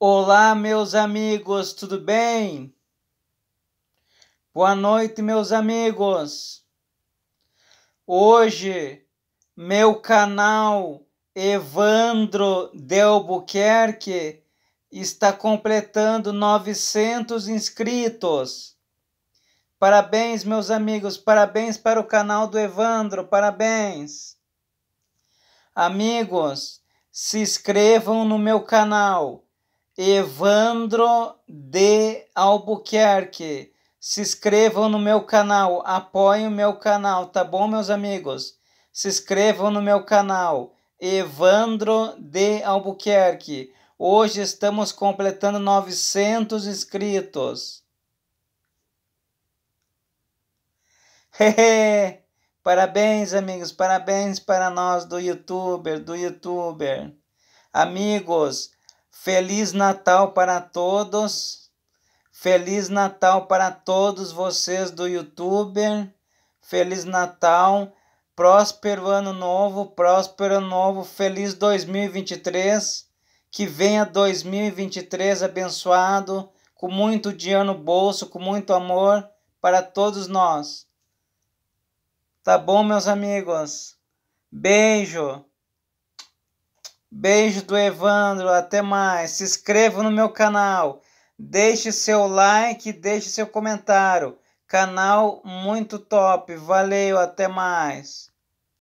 Olá, meus amigos, tudo bem? Boa noite, meus amigos. Hoje, meu canal Evandro Delbuquerque está completando 900 inscritos. Parabéns, meus amigos, parabéns para o canal do Evandro, parabéns. Amigos, se inscrevam no meu canal Evandro de Albuquerque. Se inscrevam no meu canal, apoiem o meu canal, tá bom, meus amigos? Se inscrevam no meu canal, Evandro de Albuquerque. Hoje estamos completando 900 inscritos. Parabéns, amigos. Parabéns para nós do youtuber, do youtuber. Amigos, Feliz Natal para todos. Feliz Natal para todos vocês do YouTube. Feliz Natal. Próspero ano novo, próspero ano novo, feliz 2023. Que venha 2023 abençoado, com muito dinheiro no bolso, com muito amor para todos nós. Tá bom, meus amigos? Beijo! Beijo do Evandro, até mais. Se inscreva no meu canal, deixe seu like, deixe seu comentário. Canal muito top, valeu, até mais.